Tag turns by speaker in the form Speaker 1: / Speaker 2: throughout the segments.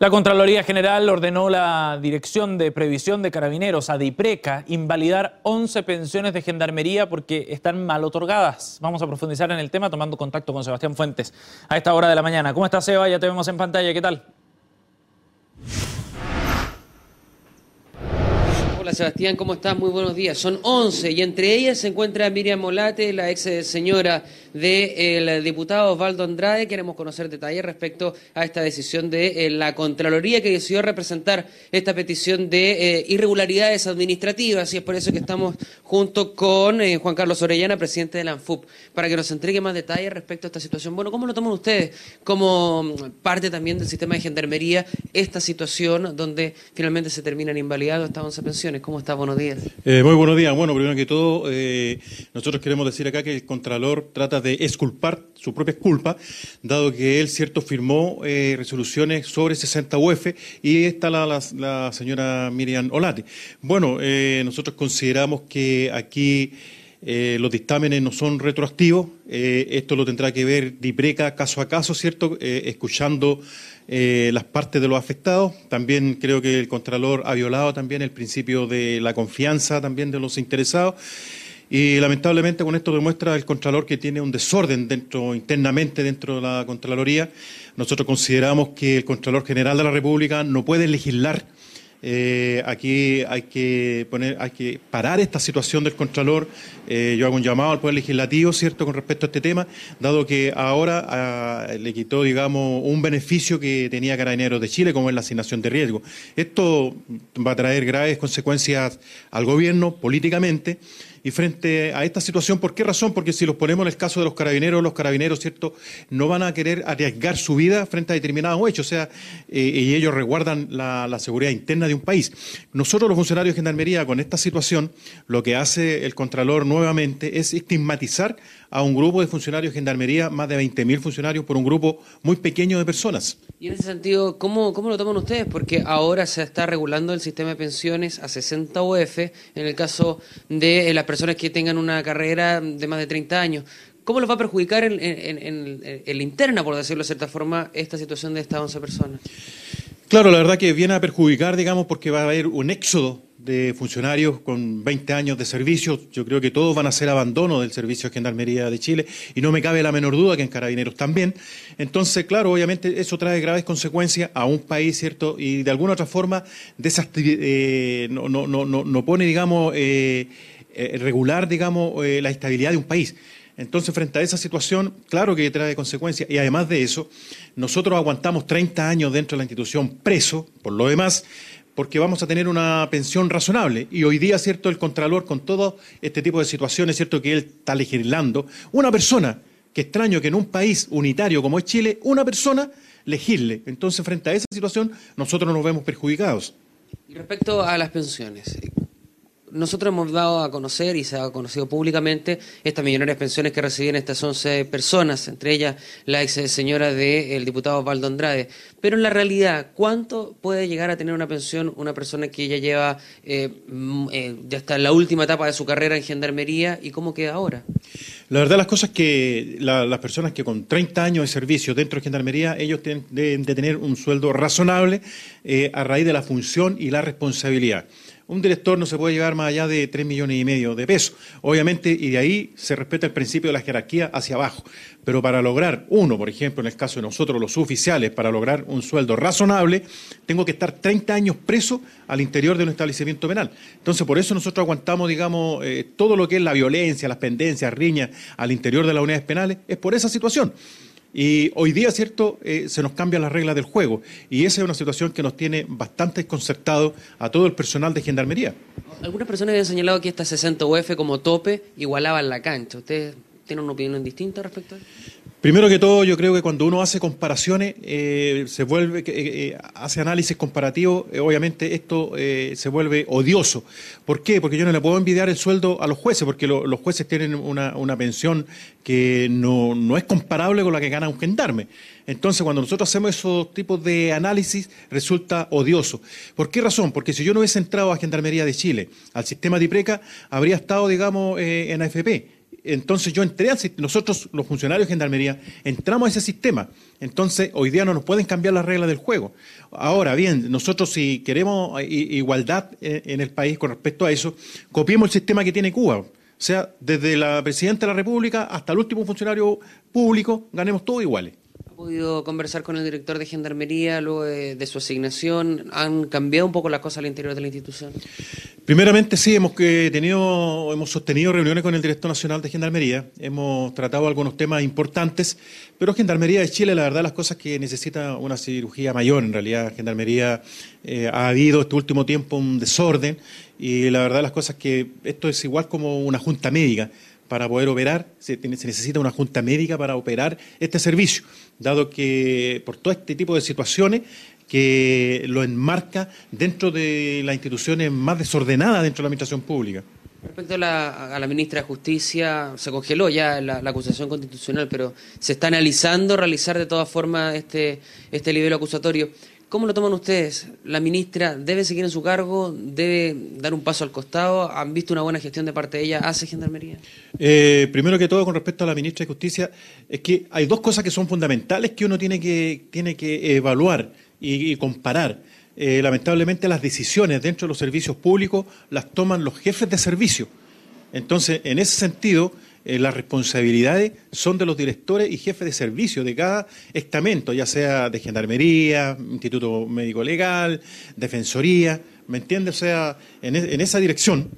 Speaker 1: La Contraloría General ordenó la Dirección de Previsión de Carabineros, a ADIPRECA, invalidar 11 pensiones de gendarmería porque están mal otorgadas. Vamos a profundizar en el tema tomando contacto con Sebastián Fuentes a esta hora de la mañana. ¿Cómo estás, Seba? Ya te vemos en pantalla. ¿Qué tal? Hola Sebastián, ¿cómo estás? Muy buenos días. Son 11 y entre ellas se encuentra Miriam Molate, la ex señora del eh, diputado Osvaldo Andrade. Queremos conocer detalles respecto a esta decisión de eh, la Contraloría que decidió representar esta petición de eh, irregularidades administrativas y es por eso que estamos junto con Juan Carlos Orellana, presidente de la ANFUP, para que nos entregue más detalles respecto a esta situación. Bueno, ¿cómo lo toman ustedes como mm, parte también del sistema de gendarmería esta situación donde finalmente se terminan invalidados estas 11 pensiones? ¿Cómo está? Buenos días.
Speaker 2: muy buenos días. Bueno, primero que todo, nosotros queremos decir acá que el Contralor trata de esculpar su propia culpa, dado que él, cierto, firmó eh, resoluciones sobre 60 UF y está la, señora Miriam Olate. Bueno, eh, nosotros consideramos que aquí eh, los dictámenes no son retroactivos, esto lo tendrá que ver DIPRECA caso a caso, ¿cierto? escuchando las partes de los afectados. También creo que el Contralor ha violado también el principio de la confianza también de los interesados. Y lamentablemente con esto demuestra el Contralor que tiene un desorden dentro, internamente dentro de la Contraloría. Nosotros consideramos que el Contralor General de la República no puede legislar. Eh, aquí hay que poner, hay que parar esta situación del Contralor. Eh, yo hago un llamado al Poder Legislativo, ¿cierto?, con respecto a este tema, dado que ahora ah, le quitó, digamos, un beneficio que tenía Carabineros de Chile, como es la asignación de riesgo. Esto va a traer graves consecuencias al gobierno políticamente y frente a esta situación, ¿por qué razón? Porque si los ponemos en el caso de los carabineros, los carabineros, ¿cierto?, no van a querer arriesgar su vida frente a determinados hechos, o sea, eh, y ellos resguardan la, seguridad interna de un país. Nosotros, los funcionarios de Gendarmería, con esta situación, lo que hace el Contralor nuevamente es estigmatizar a un grupo de funcionarios de Gendarmería, más de 20.000 funcionarios, por un grupo muy pequeño de personas.
Speaker 1: Y en ese sentido, ¿cómo, cómo lo toman ustedes? Porque ahora se está regulando el sistema de pensiones a 60 UF, en el caso de la personas que tengan una carrera de más de 30 años. ¿Cómo los va a perjudicar en, en, interna, por decirlo de cierta forma, esta situación de estas 11 personas?
Speaker 2: Claro, la verdad que viene a perjudicar, digamos, porque va a haber un éxodo de funcionarios con 20 años de servicio. Yo creo que todos van a ser abandono del servicio de Gendarmería de Chile y no me cabe la menor duda que en Carabineros también. Entonces, claro, obviamente eso trae graves consecuencias a un país, ¿cierto? Y de alguna u otra forma, de eh, no, no, no, no pone, digamos... Eh, eh, eh, regular, digamos, eh, la estabilidad de un país. Entonces, frente a esa situación, claro que trae consecuencias. Y además de eso, nosotros aguantamos 30 años dentro de la institución preso, por lo demás, porque vamos a tener una pensión razonable. Y hoy día, ¿cierto? El Contralor, con todo este tipo de situaciones, ¿cierto? Que él está legislando. Una persona, que extraño que en un país unitario como es Chile, una persona legisle. Entonces, frente a esa situación, nosotros nos vemos perjudicados.
Speaker 1: Y respecto a las pensiones, nosotros hemos dado a conocer y se ha conocido públicamente estas millonarias pensiones que reciben estas 11 personas, entre ellas la ex señora del diputado Osvaldo Andrade. Pero en la realidad, ¿cuánto puede llegar a tener una pensión una persona que ya lleva, hasta eh, mm, eh, ya está la última etapa de su carrera en gendarmería y cómo queda ahora?
Speaker 2: La verdad, las cosas que las personas que con 30 años de servicio dentro de gendarmería, ellos deben de tener un sueldo razonable eh, a raíz de la función y la responsabilidad un director no se puede llevar más allá de 3 millones y medio de pesos. Obviamente, y de ahí se respeta el principio de la jerarquía hacia abajo. Pero para lograr uno, por ejemplo, en el caso de nosotros los oficiales, para lograr un sueldo razonable, tengo que estar 30 años preso al interior de un establecimiento penal. Entonces, por eso nosotros aguantamos, digamos, eh, todo lo que es la violencia, las pendencias, riñas al interior de las unidades penales, es por esa situación. Y hoy día, ¿cierto?, eh, se nos cambian las reglas del juego. Y esa es una situación que nos tiene bastante desconcertado a todo el personal de Gendarmería. Algunas
Speaker 1: personas habían señalado que esta 60 UF como tope igualaban la cancha. ¿Ustedes tienen una opinión distinta respecto a eso?
Speaker 2: Primero que todo, yo creo que cuando uno hace comparaciones, eh, se vuelve, eh, eh, hace análisis comparativo, obviamente esto se vuelve odioso. ¿Por qué? Porque yo no le puedo envidiar el sueldo a los jueces, porque los jueces tienen una, pensión que no, no, es comparable con la que gana un gendarme. Entonces, cuando nosotros hacemos esos tipos de análisis, resulta odioso. ¿Por qué razón? Porque si yo no hubiese entrado a Gendarmería de Chile, al sistema de IPRECA, habría estado, digamos, en AFP entonces yo entré nosotros los funcionarios de Gendarmería entramos a ese sistema. Entonces hoy día no nos pueden cambiar las reglas del juego. Ahora bien, nosotros si queremos eh, igualdad eh, en el país con respecto a eso, copiemos el sistema que tiene Cuba. O sea, desde la Presidenta de la República hasta el último funcionario público, ganemos todos iguales
Speaker 1: ¿Ha podido conversar con el director de Gendarmería luego de, su asignación? ¿Han cambiado un poco las cosas al interior de la institución?
Speaker 2: Primeramente, sí, hemos eh, tenido, hemos sostenido reuniones con el director nacional de Gendarmería, hemos tratado algunos temas importantes, pero Gendarmería de Chile, la verdad, las cosas que necesita una cirugía mayor, en realidad, Gendarmería eh, ha habido este último tiempo un desorden y la verdad, las cosas que esto es igual como una junta médica para poder operar, se, necesita una junta médica para operar este servicio, dado que por todo este tipo de situaciones que lo enmarca dentro de las instituciones más desordenadas dentro de la administración pública.
Speaker 1: Respecto a la, ministra de Justicia, se congeló ya la, acusación constitucional, pero se está analizando realizar de todas formas este, este nivel acusatorio. ¿Cómo lo toman ustedes? ¿La ministra debe seguir en su cargo? ¿Debe dar un paso al costado? ¿Han visto una buena gestión de parte de ella? ¿Hace Gendarmería?
Speaker 2: Eh, primero que todo, con respecto a la ministra de Justicia, es que hay dos cosas que son fundamentales que uno tiene que, tiene que evaluar y, comparar. Eh, lamentablemente las decisiones dentro de los servicios públicos las toman los jefes de servicio. Entonces, en ese sentido, eh, las responsabilidades son de los directores y jefes de servicio de cada estamento, ya sea de Gendarmería, Instituto Médico Legal, Defensoría, ¿me entiende, O sea, en, e, esa dirección,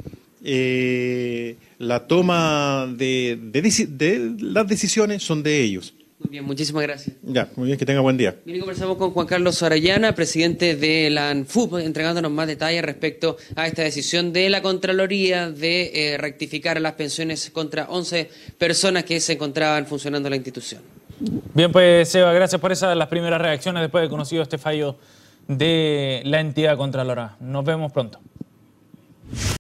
Speaker 2: eh, la toma de, de las decisiones son de ellos. Muy bien, muchísimas gracias. Ya, muy bien, que tenga buen día.
Speaker 1: Bien, conversamos con Juan Carlos Sorayana, presidente de la ANFUP, entregándonos más detalles respecto a esta decisión de la Contraloría de eh, rectificar las pensiones contra 11 personas que se encontraban funcionando en la institución. Bien, pues Seba, gracias por esas las primeras reacciones después de conocido este fallo de la entidad Contralora. Nos vemos pronto.